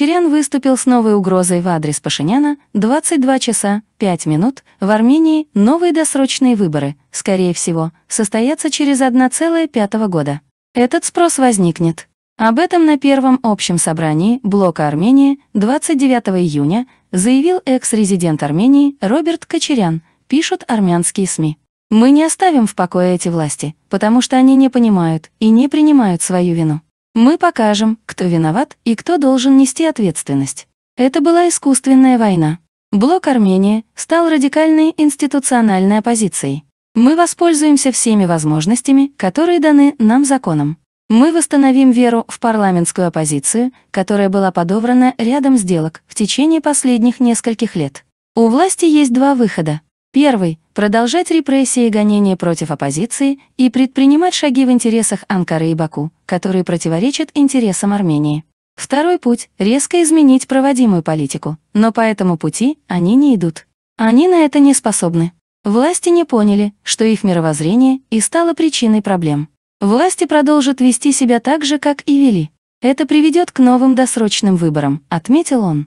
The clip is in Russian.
Мещерян выступил с новой угрозой в адрес Пашиняна 22 часа 5 минут. В Армении новые досрочные выборы, скорее всего, состоятся через 1,5 года. Этот спрос возникнет. Об этом на первом общем собрании Блока Армении 29 июня заявил экс-резидент Армении Роберт Кочерян, пишут армянские СМИ. «Мы не оставим в покое эти власти, потому что они не понимают и не принимают свою вину». Мы покажем, кто виноват и кто должен нести ответственность. Это была искусственная война. Блок Армении стал радикальной институциональной оппозицией. Мы воспользуемся всеми возможностями, которые даны нам законом. Мы восстановим веру в парламентскую оппозицию, которая была подобрана рядом сделок в течение последних нескольких лет. У власти есть два выхода. Первый – продолжать репрессии и гонения против оппозиции и предпринимать шаги в интересах Анкары и Баку, которые противоречат интересам Армении. Второй путь – резко изменить проводимую политику, но по этому пути они не идут. Они на это не способны. Власти не поняли, что их мировоззрение и стало причиной проблем. Власти продолжат вести себя так же, как и вели. Это приведет к новым досрочным выборам, отметил он.